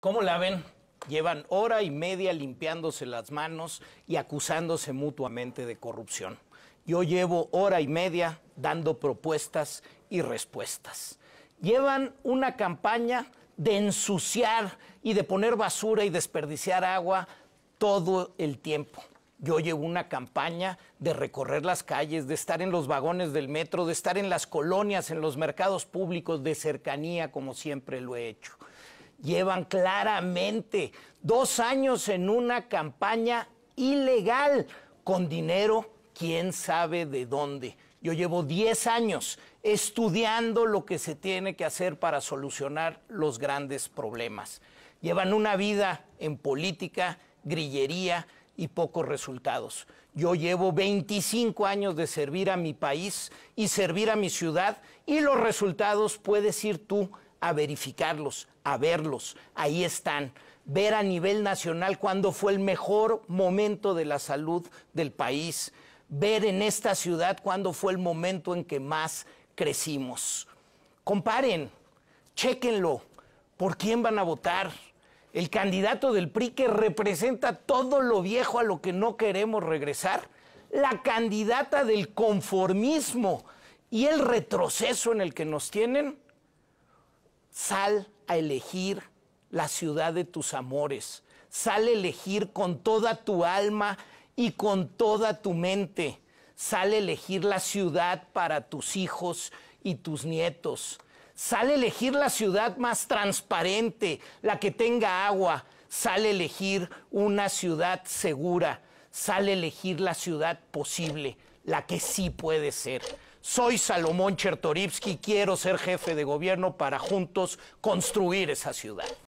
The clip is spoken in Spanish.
¿Cómo la ven? Llevan hora y media limpiándose las manos y acusándose mutuamente de corrupción. Yo llevo hora y media dando propuestas y respuestas. Llevan una campaña de ensuciar y de poner basura y desperdiciar agua todo el tiempo. Yo llevo una campaña de recorrer las calles, de estar en los vagones del metro, de estar en las colonias, en los mercados públicos de cercanía, como siempre lo he hecho llevan claramente dos años en una campaña ilegal con dinero, quién sabe de dónde. Yo llevo 10 años estudiando lo que se tiene que hacer para solucionar los grandes problemas. Llevan una vida en política, grillería y pocos resultados. Yo llevo 25 años de servir a mi país y servir a mi ciudad y los resultados puedes ir tú a verificarlos, a verlos. Ahí están. Ver a nivel nacional cuándo fue el mejor momento de la salud del país. Ver en esta ciudad cuándo fue el momento en que más crecimos. Comparen, chequenlo. ¿Por quién van a votar? El candidato del PRI que representa todo lo viejo a lo que no queremos regresar. La candidata del conformismo y el retroceso en el que nos tienen Sal a elegir la ciudad de tus amores. Sal a elegir con toda tu alma y con toda tu mente. Sal a elegir la ciudad para tus hijos y tus nietos. Sal a elegir la ciudad más transparente, la que tenga agua. Sal a elegir una ciudad segura. Sal a elegir la ciudad posible, la que sí puede ser. Soy Salomón Chertorivsky, quiero ser jefe de gobierno para juntos construir esa ciudad.